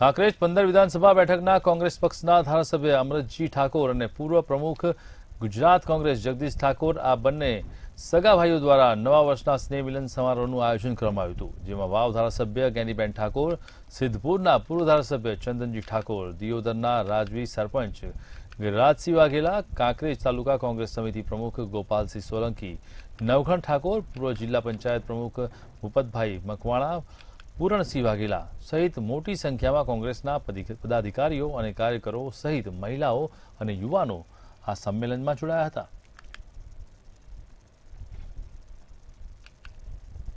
કાંકરેજ પંદર વિધાનસભા બેઠકના કોંગ્રેસ પક્ષના ધારાસભ્ય અમૃતજી ઠાકોર અને પૂર્વ પ્રમુખ ગુજરાત કોંગ્રેસ જગદીશ ઠાકોર આ બંને સગાભાઈઓ દ્વારા નવા વર્ષના સ્નેહમિલન સમારોહનું આયોજન કરવામાં આવ્યું હતું જેમાં વાવ ધારાસભ્ય જ્ઞાનીબેન ઠાકોર સિદ્ધપુરના પૂર્વ ધારાસભ્ય ચંદનજી ઠાકોર દિયોદરના રાજવી સરપંચ ગિરરાજસિંહ વાઘેલા કાંકરેજ તાલુકા કોંગ્રેસ સમિતિ પ્રમુખ ગોપાલસિંહ સોલંકી નવખંડ ઠાકોર પૂર્વ જિલ્લા પંચાયત પ્રમુખ ભૂપતભાઈ મકવાણા પૂરણસિંહ વાઘેલા સહિત મોટી સંખ્યામાં કોંગ્રેસના પદાધિકારીઓ અને કાર્યકરો સહિત મહિલાઓ અને યુવાનો આ સંમેલનમાં જોડાયા હતા